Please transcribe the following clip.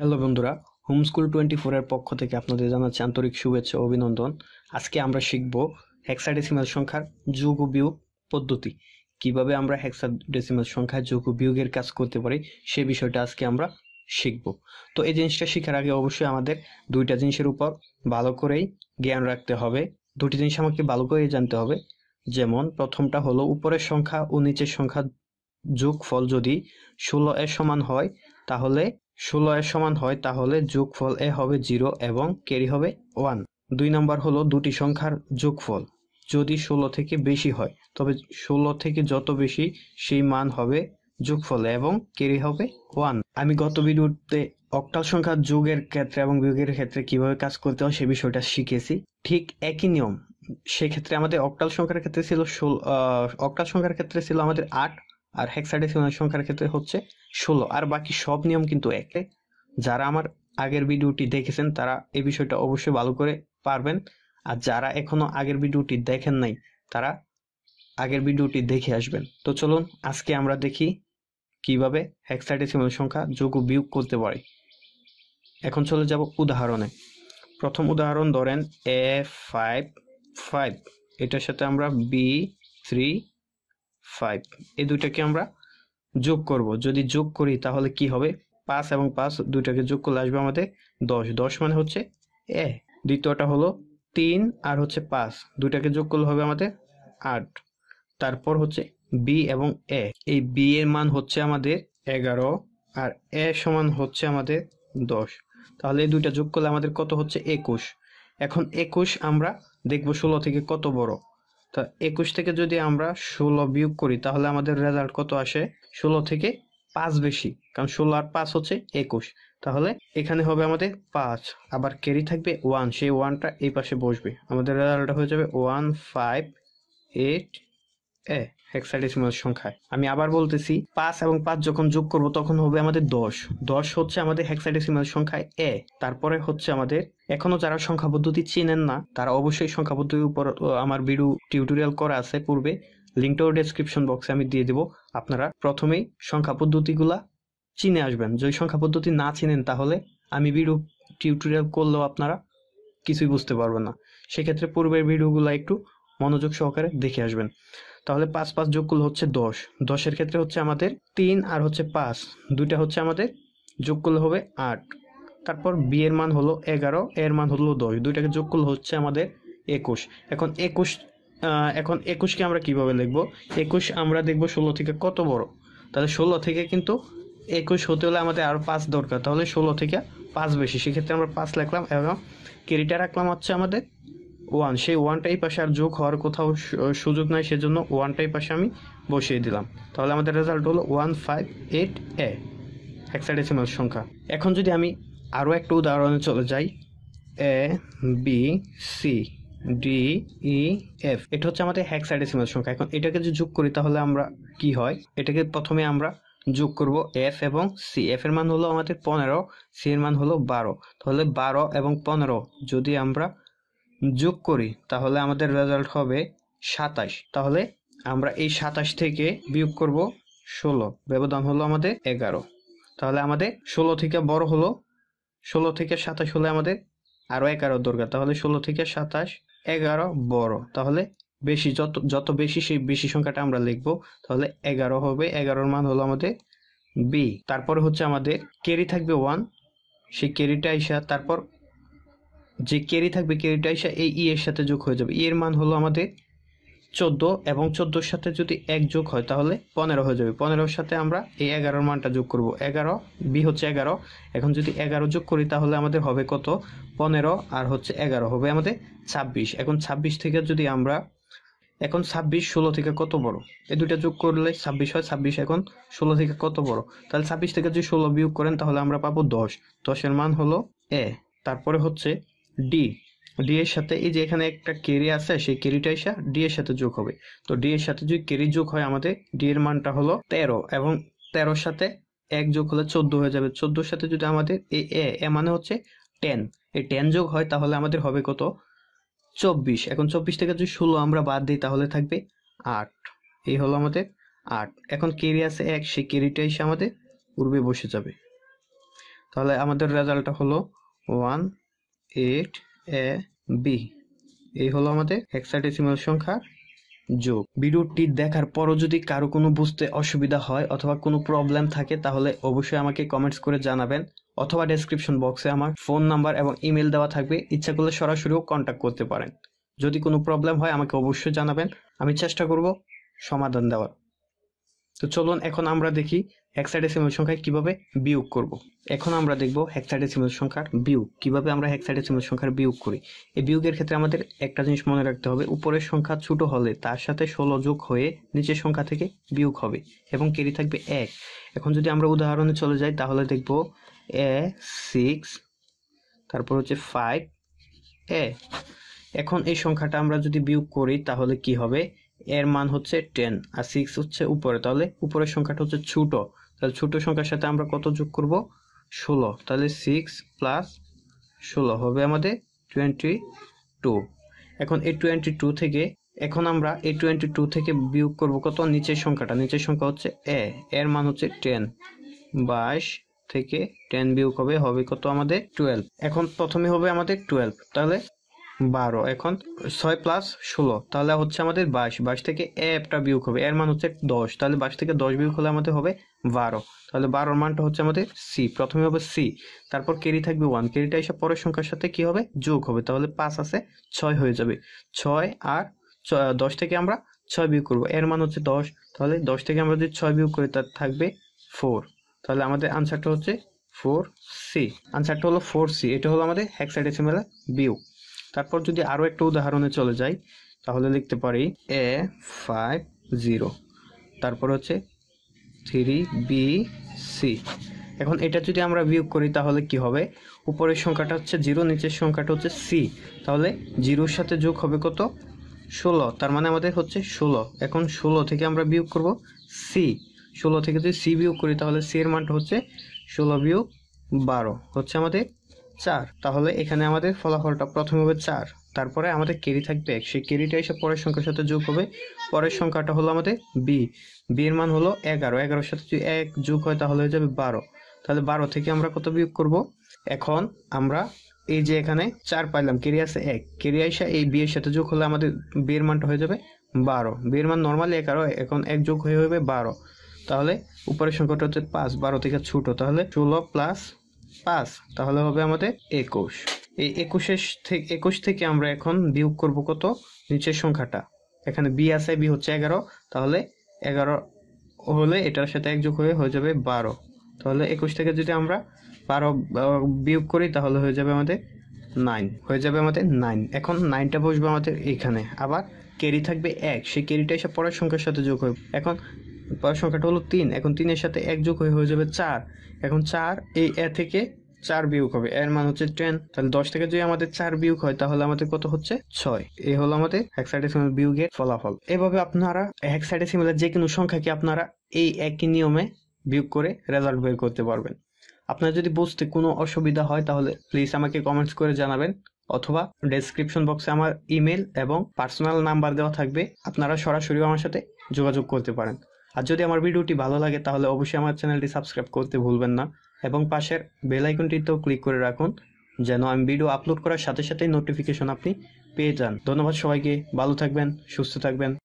Hello বন্ধুরা home school twenty ফোরের পক্ষ থেকে আপনাদের জানাচ্ছি আন্তরিক শুভেচ্ছা অভিনন্দন আজকে আমরা শিখব ডেসিমাল সংখ্যার যোগ ও বিয়োগ পদ্ধতি কিভাবে আমরা ডেসিমাল সংখ্যায় যোগ ও বিয়োগের কাজ করতে পারি সে বিষয়টা আজকে আমরা শিখব তো এই জিনিসটা শেখার আগে অবশ্যই আমাদের দুইটা জিনিসের উপর ভালো করেই জ্ঞান রাখতে হবে দুটি জিনিস আমাকে ভালো করে জানতে হবে যেমন প্রথমটা হলো উপরের সংখ্যা ও নিচের সংখ্যা ফল যদি ষোলো এর সমান হয় তাহলে ষোলো এর সমান হয় তাহলে যোগফল এ হবে জিরো এবং ক্যারি হবে ওয়ান দুই নাম্বার হলো দুটি সংখ্যার যোগফল যদি ষোলো থেকে বেশি হয় তবে ষোলো থেকে যত বেশি সেই মান হবে যোগফল এবং ক্যারি হবে ওয়ান আমি গত ভিডিওতে অক্টাল সংখ্যা যোগের ক্ষেত্রে এবং বিয়োগের ক্ষেত্রে কিভাবে কাজ করতে হয় সে বিষয়টা শিখেছি ঠিক একই নিয়ম সেক্ষেত্রে আমাদের অক্টাল সংখ্যার ক্ষেত্রে ছিল ষোলো অক্টাল সংখ্যার ক্ষেত্রে ছিল আমাদের আট আর হেক্সাডেসিমাল সংখ্যার ক্ষেত্রে হচ্ছে ষোলো আর বাকি সব নিয়ম কিন্তু একে যারা আমার আগের ভিডিওটি দেখেছেন তারা এই বিষয়টা অবশ্যই ভালো করে পারবেন আর যারা এখনও আগের ভিডিওটি দেখেন নাই তারা আগের ভিডিওটি দেখে আসবেন তো চলুন আজকে আমরা দেখি কিভাবে হেক্সাডেসিমাল সংখ্যা যোগ বিয়োগ করতে পারে এখন চলে যাব উদাহরণে প্রথম উদাহরণ ধরেন এ ফাইভ ফাইভ এটার সাথে আমরা বি থ্রি ফাইভ এই দুইটাকে আমরা যোগ করব যদি যোগ করি তাহলে কি হবে পাঁচ এবং পাঁচ দুইটাকে যোগ করলে আসবে আমাদের দশ দশ মানে হচ্ছে এ দ্বিতীয়টা হলো তিন আর হচ্ছে পাঁচ দুইটাকে যোগ করলে হবে আমাদের আট তারপর হচ্ছে বি এবং এ এই বি এর মান হচ্ছে আমাদের এগারো আর এ সমান হচ্ছে আমাদের দশ তাহলে এই দুইটা যোগ করলে আমাদের কত হচ্ছে একুশ এখন একুশ আমরা দেখব ষোলো থেকে কত বড় তা একুশ থেকে যদি আমরা ষোলো বিয়োগ করি তাহলে আমাদের রেজাল্ট কত আসে ষোলো থেকে পাঁচ বেশি কারণ ষোলো আর পাঁচ হচ্ছে একুশ তাহলে এখানে হবে আমাদের পাঁচ আবার ক্যারি থাকবে ওয়ান সেই ওয়ানটা এই পাশে বসবে আমাদের রেজাল্টটা হয়ে যাবে one five eight A hexadecimal সংখ্যায় আমি আবার বলতেছি পাঁচ এবং পাঁচ যখন যোগ করব তখন হবে আমাদের দশ দশ হচ্ছে আমাদের হেক্সাডেসিমাল সংখ্যা এ তারপরে হচ্ছে আমাদের এখনো যারা সংখ্যা পদ্ধতি চেনেন না তারা অবশ্যই সংখ্যা পদ্ধতির উপর আমার ভিডিও টিউটোরিয়াল করা আছে পূর্বে লিঙ্কটাও ডেসক্রিপশন বক্সে আমি দিয়ে দেব আপনারা প্রথমেই সংখ্যা পদ্ধতিগুলা চিনে আসবেন যদি সংখ্যা পদ্ধতি না চিনেন তাহলে আমি ভিডিও টিউটোরিয়াল করলেও আপনারা কিছুই বুঝতে পারবেন না সেক্ষেত্রে পূর্বের ভিডিওগুলো একটু মনোযোগ সহকারে দেখে আসবেন তাহলে পাঁচ পাঁচ যোগ করলে হচ্ছে দশ দশের ক্ষেত্রে হচ্ছে আমাদের তিন আর হচ্ছে পাঁচ দুইটা হচ্ছে আমাদের যোগ করলে হবে আট তারপর বি এর মান হলো এগারো এর মান হলো দশ দুইটাকে যোগ করলে হচ্ছে আমাদের একুশ এখন একুশ এখন একুশকে আমরা কিভাবে লিখব একুশ আমরা দেখব ষোলো থেকে কত বড় তাহলে ষোলো থেকে কিন্তু একুশ হতে হলে আমাদের আরও পাঁচ দরকার তাহলে ষোলো থেকে পাঁচ বেশি সেক্ষেত্রে আমরা পাঁচ লিখলাম এবং কেরিটা রাখলাম হচ্ছে আমাদের ওয়ান সেই ওয়ানটাই পাশে আর যোগ হওয়ার কোথাও সুযোগ নাই সেজন্য ওয়ানটাই পাশে আমি বসিয়ে দিলাম তাহলে আমাদের রেজাল্ট হলো one five eight A hexadecimal সংখ্যা এখন যদি আমি আরও একটা উদাহরণে চলে যাই A B C D E F এটা হচ্ছে আমাদের হেক্সাডেসিমাল সংখ্যা এখন এটাকে যদি যোগ করি তাহলে আমরা কি হয় এটাকে প্রথমে আমরা যোগ করব এফ এবং সি এফ এর মান হলো আমাদের পনেরো সি এর মান হলো বারো তাহলে বারো এবং পনেরো যদি আমরা যোগ করি তাহলে আমাদের রেজাল্ট হবে সাতাশ তাহলে আমরা এই সাতাশ থেকে বিয়োগ করব ষোলো ব্যবধান হলো আমাদের এগারো তাহলে আমাদের ষোলো থেকে বড় হলো ষোলো থেকে সাতাশ হলে আমাদের আরও এগারো দরকার তাহলে ষোলো থেকে সাতাশ এগারো বড় তাহলে বেশি যত যত বেশি সেই বেশি সংখ্যাটা আমরা লিখব তাহলে এগারো হবে এগারোর মান হলো আমাদের বি তারপরে হচ্ছে আমাদের কেরি থাকবে ওয়ান সেই কেরিটা এসে তারপর যে ক্যারি থাকবে ক্যারিটা এসে এই ই e এর সাথে যোগ হয়ে যাবে ই e এর মান হলো আমাদের চোদ্দো এবং চোদ্দোর সাথে যদি এক যোগ হয় তাহলে পনেরো হয়ে যাবে পনেরোর সাথে আমরা এই এগারোর মানটা যোগ করব এগারো বি হচ্ছে এগারো এখন যদি এগারো যোগ করি তাহলে আমাদের হবে কত পনেরো আর হচ্ছে এগারো হবে আমাদের ছাব্বিশ এখন ছাব্বিশ থেকে যদি আমরা এখন ছাব্বিশ ষোলো থেকে কত বড় এই দুইটা যোগ করলে ছাব্বিশ হয় ছাব্বিশ এখন ষোলো থেকে কত বড় তাহলে ছাব্বিশ থেকে যদি ষোলো বিয়োগ করেন তাহলে আমরা পাবো দশ দশের মান হলো এ তারপরে হচ্ছে ডি ডি এর সাথে এই যে এখানে একটা কেরি আছে সেই কেরিটা এসে ডি এর সাথে যোগ হবে তো ডি এর সাথে যদি কেরি যোগ হয় আমাদের ডি এর মানটা হলো তেরো এবং তেরোর সাথে এক যোগ হলে চোদ্দ হয়ে যাবে চোদ্দোর সাথে যদি আমাদের এ এ মানে হচ্ছে টেন এই টেন যোগ হয় তাহলে আমাদের হবে কত চব্বিশ এখন চব্বিশ থেকে যদি ষোলো আমরা বাদ দিই তাহলে থাকবে আট এই হলো আমাদের আট এখন কেরি আছে এক সেই কেরিটা এসে আমাদের পূর্বে বসে যাবে তাহলে আমাদের রেজাল্টটা হলো ওয়ান এইট এ বি এই হলো আমাদের হেক্সাডেসিমাল সংখ্যা যোগ ভিডিওটি দেখার পরও যদি কারো কোনো বুঝতে অসুবিধা হয় অথবা কোনো প্রবলেম থাকে তাহলে অবশ্যই আমাকে কমেন্টস করে জানাবেন অথবা ডেসক্রিপশন বক্সে আমার ফোন নাম্বার এবং ইমেল দেওয়া থাকবে ইচ্ছা করলে সরাসরিও কন্ট্যাক্ট করতে পারেন যদি কোনো প্রবলেম হয় আমাকে অবশ্যই জানাবেন আমি চেষ্টা করব সমাধান দেওয়ার তো চলুন এখন আমরা দেখি হেক্সাডেসিমাল সংখ্যা কিভাবে বিয়োগ করব। এখন আমরা দেখব হেক্সাডেসিমাল সংখ্যার বিয়োগ কিভাবে আমরা হেক্সাডেসিমাল সংখ্যার বিয়োগ করি এই বিয়োগের ক্ষেত্রে আমাদের একটা জিনিস মনে রাখতে হবে উপরের সংখ্যা ছোট হলে তার সাথে ষোলো যোগ হয়ে নিচের সংখ্যা থেকে বিয়োগ হবে এবং কেরি থাকবে এক এখন যদি আমরা উদাহরণে চলে যাই তাহলে দেখব এ সিক্স তারপর হচ্ছে ফাইভ এ এখন এই সংখ্যাটা আমরা যদি বিয়োগ করি তাহলে কি হবে এর মান হচ্ছে টেন আর সিক্স হচ্ছে উপরে তাহলে উপরের সংখ্যাটা হচ্ছে ছোট তাহলে ছোট সংখ্যার সাথে আমরা কত যোগ করব ষোলো তাহলে সিক্স প্লাস ষোলো হবে আমাদের টোয়েন্টি টু এখন এই টোয়েন্টি টু থেকে এখন আমরা এই টোয়েন্টি টু থেকে বিয়োগ করব কত নিচের সংখ্যাটা নিচের সংখ্যা হচ্ছে এ এর মান হচ্ছে টেন বাইশ থেকে টেন বিয়োগ হবে হবে কত আমাদের টুয়েলভ এখন প্রথমে হবে আমাদের টুয়েলভ তাহলে বারো এখন ছয় প্লাস ষোলো তাহলে হচ্ছে আমাদের বাইশ বাইশ থেকে একটা বিয়োগ হবে এর মান হচ্ছে দশ তাহলে বাইশ থেকে দশ বিয়োগ হলে আমাদের হবে বারো তাহলে বারোর মানটা হচ্ছে আমাদের সি প্রথমে হবে সি তারপর কেরি থাকবে ওয়ান কেরিটা এসে পরের সংখ্যার সাথে কি হবে যোগ হবে তাহলে পাঁচ আছে ছয় হয়ে যাবে ছয় আর দশ থেকে আমরা ছয় বিয়োগ করবো এর মান হচ্ছে দশ তাহলে দশ থেকে আমরা যদি ছয় বিয়োগ করি তার থাকবে ফোর তাহলে আমাদের আনসারটা হচ্ছে ফোর সি আনসারটা হলো ফোর সি এটা হলো আমাদের সাইড হ্যাক্সাডেসিমেলার বিয়োগ তারপর যদি আরও একটা উদাহরণে চলে যাই তাহলে লিখতে পারি এ ফাইভ জিরো তারপর হচ্ছে থ্রি বি সি এখন এটা যদি আমরা বিয়োগ করি তাহলে কি হবে উপরের সংখ্যাটা হচ্ছে জিরো নিচের সংখ্যাটা হচ্ছে সি তাহলে জিরোর সাথে যোগ হবে কত ষোলো তার মানে আমাদের হচ্ছে ষোলো এখন ষোলো থেকে আমরা বিয়োগ করব সি ষোলো থেকে যদি সি বিয়োগ করি তাহলে সি এর মানটা হচ্ছে ষোলো বিয়োগ বারো হচ্ছে আমাদের চার তাহলে এখানে আমাদের ফলাফলটা প্রথম হবে চার তারপরে আমাদের কেরি থাকবে এক সেই কেরিটা এসে পরের সংখ্যার সাথে যোগ হবে পরের সংখ্যাটা হলো আমাদের বি বি এর মান হলো এগারো এগারোর সাথে যদি এক যোগ হয় তাহলে হয়ে যাবে বারো তাহলে বারো থেকে আমরা কত বিয়োগ করব এখন আমরা এই যে এখানে চার পাইলাম কেরি আছে এক কেরি আইসা এই বিয়ের সাথে যোগ হলে আমাদের বিয়ের মানটা হয়ে যাবে বারো বিয়ের মান নর্মালি এগারো এখন এক যোগ হয়ে হবে বারো তাহলে উপরের সংখ্যাটা হচ্ছে পাঁচ বারো থেকে ছোটো তাহলে ষোলো প্লাস পাঁচ তাহলে হবে আমাদের একুশ এই একুশের থেকে একুশ থেকে আমরা এখন বিয়োগ করব কত নিচের সংখ্যাটা এখানে বি আছে বি হচ্ছে এগারো তাহলে এগারো হলে এটার সাথে একযোগ হয়ে হয়ে যাবে বারো তাহলে একুশ থেকে যদি আমরা বারো বিয়োগ করি তাহলে হয়ে যাবে আমাদের নাইন হয়ে যাবে আমাদের নাইন এখন নাইনটা বসবে আমাদের এখানে আবার ক্যারি থাকবে এক সেই ক্যারিটা এসে পরের সংখ্যার সাথে যোগ হবে এখন সংখ্যাটা হলো তিন এখন তিনের সাথে এক যোগ হয়ে হয়ে যাবে চার এখন চার এই এ থেকে চার বিয়োগ হবে এর মান হচ্ছে টেন তাহলে দশ থেকে যদি আমাদের চার বিয়োগ হয় তাহলে আমাদের কত হচ্ছে ছয় এ হলো আমাদের হ্যাক্সাইডেসিমাল বিয়োগের ফলাফল এভাবে আপনারা হ্যাক্সাইডেসিমালের যে কোনো সংখ্যাকে আপনারা এই একই নিয়মে বিয়োগ করে রেজাল্ট বের করতে পারবেন আপনার যদি বুঝতে কোনো অসুবিধা হয় তাহলে প্লিজ আমাকে কমেন্টস করে জানাবেন অথবা ডেসক্রিপশন বক্সে আমার ইমেল এবং পার্সোনাল নাম্বার দেওয়া থাকবে আপনারা সরাসরি আমার সাথে যোগাযোগ করতে পারেন আর যদি আমার ভিডিওটি ভালো লাগে তাহলে অবশ্যই আমার চ্যানেলটি সাবস্ক্রাইব করতে ভুলবেন না এবং পাশের বেল আইকনটিতেও ক্লিক করে রাখুন যেন আমি ভিডিও আপলোড করার সাথে সাথেই নোটিফিকেশন আপনি পেয়ে যান ধন্যবাদ সবাইকে ভালো থাকবেন সুস্থ থাকবেন